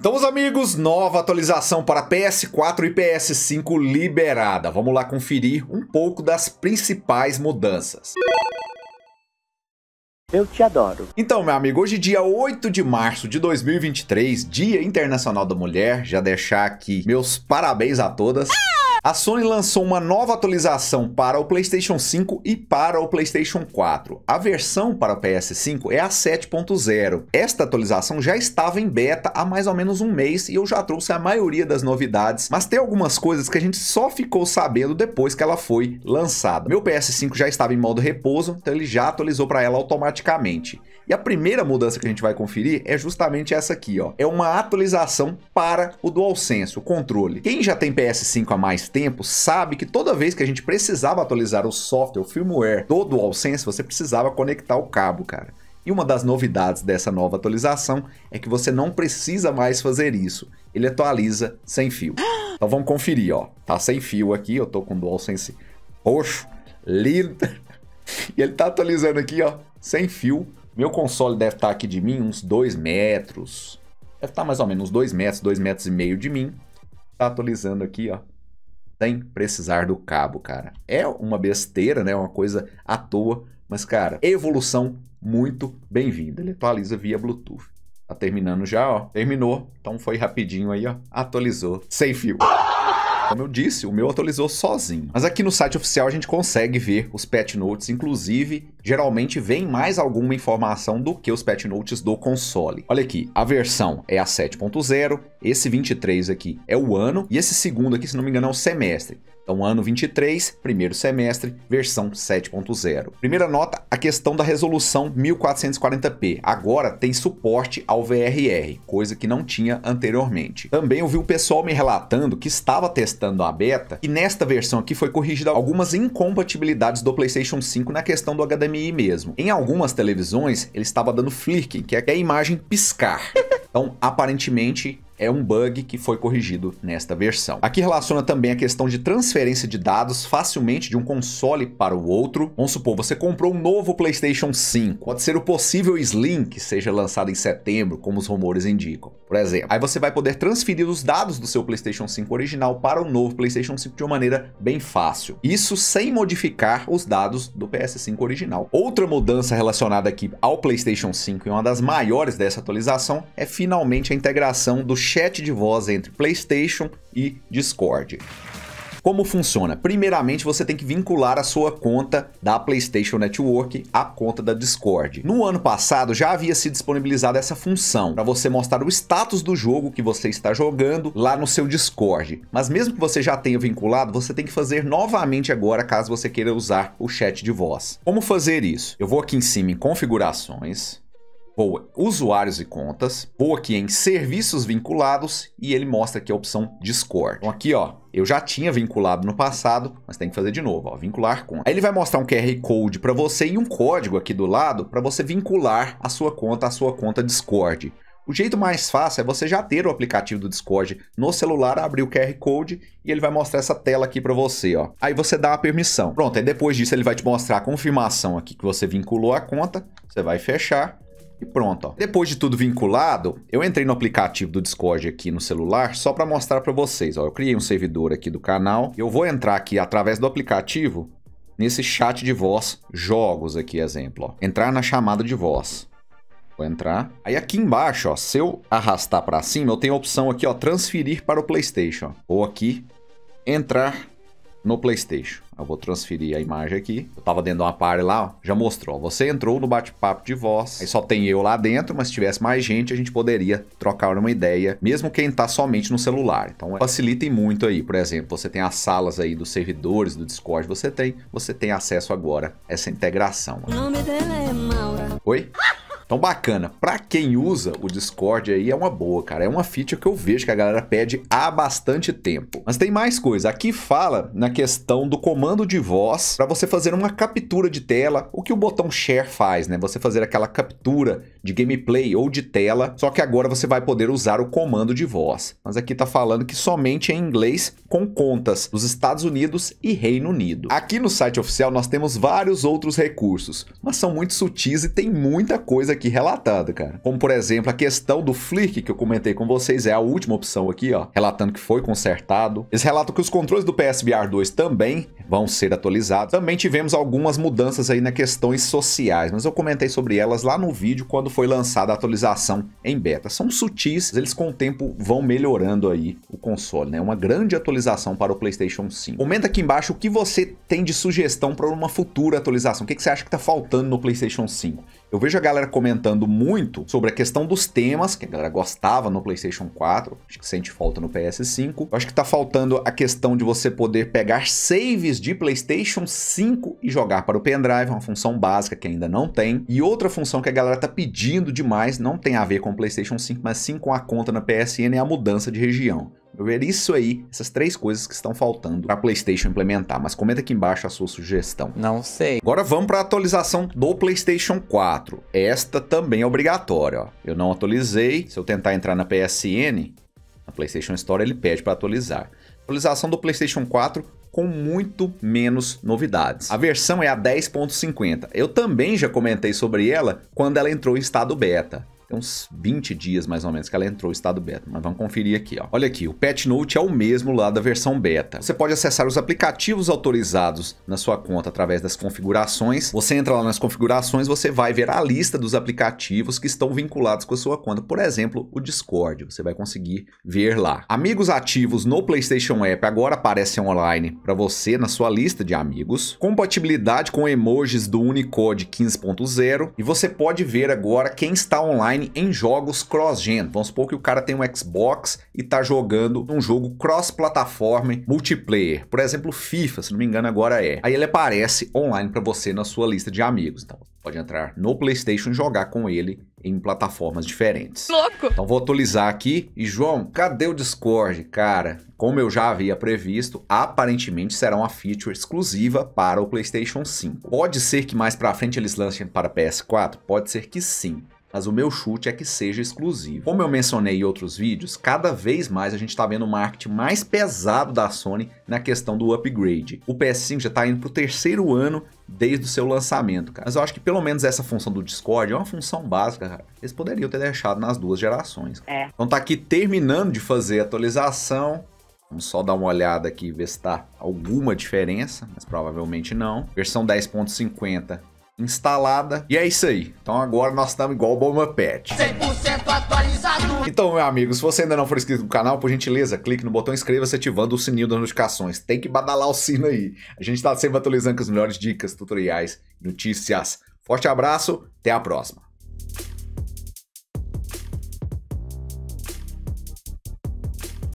Então, os amigos, nova atualização para PS4 e PS5 liberada. Vamos lá conferir um pouco das principais mudanças. Eu te adoro. Então, meu amigo, hoje dia 8 de março de 2023, Dia Internacional da Mulher, já deixar aqui meus parabéns a todas. A Sony lançou uma nova atualização para o PlayStation 5 e para o PlayStation 4. A versão para o PS5 é a 7.0. Esta atualização já estava em beta há mais ou menos um mês e eu já trouxe a maioria das novidades, mas tem algumas coisas que a gente só ficou sabendo depois que ela foi lançada. Meu PS5 já estava em modo repouso, então ele já atualizou para ela automaticamente. E a primeira mudança que a gente vai conferir é justamente essa aqui, ó. É uma atualização para o DualSense, o controle. Quem já tem PS5 há mais tempo sabe que toda vez que a gente precisava atualizar o software, o firmware do DualSense, você precisava conectar o cabo, cara. E uma das novidades dessa nova atualização é que você não precisa mais fazer isso. Ele atualiza sem fio. Então vamos conferir, ó. Tá sem fio aqui, eu tô com o DualSense roxo, lindo. E ele tá atualizando aqui, ó, sem fio. Meu console deve estar tá aqui de mim uns 2 metros. Deve estar tá mais ou menos uns 2 metros, 2 metros e meio de mim. Tá atualizando aqui, ó, sem precisar do cabo, cara. É uma besteira, né? É uma coisa à toa, mas, cara, evolução muito bem-vinda. Ele atualiza via Bluetooth. Tá terminando já, ó. Terminou. Então foi rapidinho aí, ó. Atualizou. Sem fio. Como eu disse, o meu atualizou sozinho. Mas aqui no site oficial a gente consegue ver os patch notes, inclusive, geralmente vem mais alguma informação do que os patch notes do console. Olha aqui, a versão é a 7.0, esse 23 aqui é o ano e esse segundo aqui, se não me engano, é o semestre. Então, ano 23, primeiro semestre, versão 7.0. Primeira nota, a questão da resolução 1440p. Agora tem suporte ao VRR, coisa que não tinha anteriormente. Também ouvi o pessoal me relatando que estava testando a beta e nesta versão aqui foi corrigida algumas incompatibilidades do PlayStation 5 na questão do HDMI mesmo. Em algumas televisões, ele estava dando flicking, que é a imagem piscar. Então, aparentemente, é um bug que foi corrigido nesta versão. Aqui relaciona também a questão de transferência de dados facilmente de um console para o outro. Vamos supor, você comprou um novo PlayStation 5. Pode ser o possível Slim, que seja lançado em setembro, como os rumores indicam. Por exemplo, aí você vai poder transferir os dados do seu PlayStation 5 original para o novo PlayStation 5 de uma maneira bem fácil. Isso sem modificar os dados do PS5 original. Outra mudança relacionada aqui ao PlayStation 5 e uma das maiores dessa atualização é finalmente a integração do chat de voz entre PlayStation e Discord. Como funciona? Primeiramente, você tem que vincular a sua conta da PlayStation Network à conta da Discord. No ano passado já havia se disponibilizado essa função para você mostrar o status do jogo que você está jogando lá no seu Discord. Mas mesmo que você já tenha vinculado, você tem que fazer novamente agora caso você queira usar o chat de voz. Como fazer isso? Eu vou aqui em cima em configurações, voa usuários e contas, vou aqui em serviços vinculados e ele mostra aqui a opção Discord. Então aqui, ó, eu já tinha vinculado no passado, mas tem que fazer de novo, ó, vincular conta. Aí ele vai mostrar um QR Code para você e um código aqui do lado para você vincular a sua conta à sua conta Discord. O jeito mais fácil é você já ter o aplicativo do Discord no celular, abrir o QR Code e ele vai mostrar essa tela aqui para você, ó. Aí você dá a permissão. Pronto, aí depois disso ele vai te mostrar a confirmação aqui que você vinculou a conta, você vai fechar e pronto. Ó. Depois de tudo vinculado, eu entrei no aplicativo do Discord aqui no celular só para mostrar para vocês. Ó. Eu criei um servidor aqui do canal. Eu vou entrar aqui através do aplicativo nesse chat de voz jogos aqui, exemplo. Ó. Entrar na chamada de voz. Vou entrar. Aí aqui embaixo, ó, se eu arrastar para cima, eu tenho a opção aqui, ó, transferir para o PlayStation. Ou aqui, entrar no PlayStation. Eu vou transferir a imagem aqui. Eu tava dentro de uma party lá, ó, já mostrou. você entrou no bate-papo de voz, aí só tem eu lá dentro, mas se tivesse mais gente, a gente poderia trocar uma ideia, mesmo quem tá somente no celular. Então, facilitem muito aí. Por exemplo, você tem as salas aí dos servidores do Discord, você tem, você tem acesso agora a essa integração. O nome dela é Maura. Oi? Então bacana. Para quem usa o Discord aí é uma boa, cara. É uma feature que eu vejo que a galera pede há bastante tempo. Mas tem mais coisa. Aqui fala na questão do comando de voz para você fazer uma captura de tela, o que o botão share faz, né? Você fazer aquela captura de gameplay ou de tela, só que agora você vai poder usar o comando de voz. Mas aqui está falando que somente em inglês com contas dos Estados Unidos e Reino Unido. Aqui no site oficial nós temos vários outros recursos, mas são muito sutis e tem muita coisa aqui relatada, cara. Como por exemplo, a questão do Flick que eu comentei com vocês é a última opção aqui, ó, relatando que foi consertado. Eles relatam que os controles do PSBR 2 também vão ser atualizados. Também tivemos algumas mudanças aí na questões sociais, mas eu comentei sobre elas lá no vídeo quando quando foi lançada a atualização em beta. São sutis, eles com o tempo vão melhorando aí o console, né? Uma grande atualização para o PlayStation 5. Comenta aqui embaixo o que você tem de sugestão para uma futura atualização. O que, que você acha que está faltando no PlayStation 5? Eu vejo a galera comentando muito sobre a questão dos temas, que a galera gostava no PlayStation 4, acho que sente falta no PS5. Eu acho que tá faltando a questão de você poder pegar saves de PlayStation 5 e jogar para o pendrive, uma função básica que ainda não tem. E outra função que a galera tá pedindo demais, não tem a ver com o PlayStation 5, mas sim com a conta na PSN, é a mudança de região ver isso aí, essas três coisas que estão faltando para PlayStation implementar. Mas comenta aqui embaixo a sua sugestão. Não sei. Agora vamos para a atualização do PlayStation 4. Esta também é obrigatória. Ó. Eu não atualizei. Se eu tentar entrar na PSN, na PlayStation Store, ele pede para atualizar. Atualização do PlayStation 4 com muito menos novidades. A versão é a 10.50. Eu também já comentei sobre ela quando ela entrou em estado beta tem uns 20 dias mais ou menos que ela entrou o estado beta, mas vamos conferir aqui, ó. Olha aqui, o Patch Note é o mesmo lá da versão beta. Você pode acessar os aplicativos autorizados na sua conta através das configurações. Você entra lá nas configurações, você vai ver a lista dos aplicativos que estão vinculados com a sua conta. Por exemplo, o Discord, você vai conseguir ver lá. Amigos ativos no PlayStation App agora aparecem online para você na sua lista de amigos. Compatibilidade com emojis do Unicode 15.0 e você pode ver agora quem está online online em jogos cross-gen. Vamos supor que o cara tem um Xbox e está jogando um jogo cross-plataforma multiplayer. Por exemplo, FIFA, se não me engano agora é. Aí ele aparece online para você na sua lista de amigos. Então, pode entrar no PlayStation e jogar com ele em plataformas diferentes. Louco! Então vou atualizar aqui. E João, cadê o Discord, cara? Como eu já havia previsto, aparentemente será uma feature exclusiva para o PlayStation 5. Pode ser que mais para frente eles lancem para PS4? Pode ser que sim mas o meu chute é que seja exclusivo. Como eu mencionei em outros vídeos, cada vez mais a gente está vendo o marketing mais pesado da Sony na questão do upgrade. O PS5 já está indo para o terceiro ano desde o seu lançamento, cara. Mas eu acho que pelo menos essa função do Discord é uma função básica, cara. Eles poderiam ter deixado nas duas gerações. É. Então tá aqui terminando de fazer a atualização. Vamos só dar uma olhada aqui, ver se tá alguma diferença, mas provavelmente não. Versão 10.50 instalada. E é isso aí. Então agora nós estamos igual o Bomba Pet. 100% atualizado. Então, meu amigo, se você ainda não for inscrito no canal, por gentileza, clique no botão inscreva-se ativando o sininho das notificações. Tem que badalar o sino aí. A gente está sempre atualizando com as melhores dicas, tutoriais, notícias. Forte abraço, até a próxima.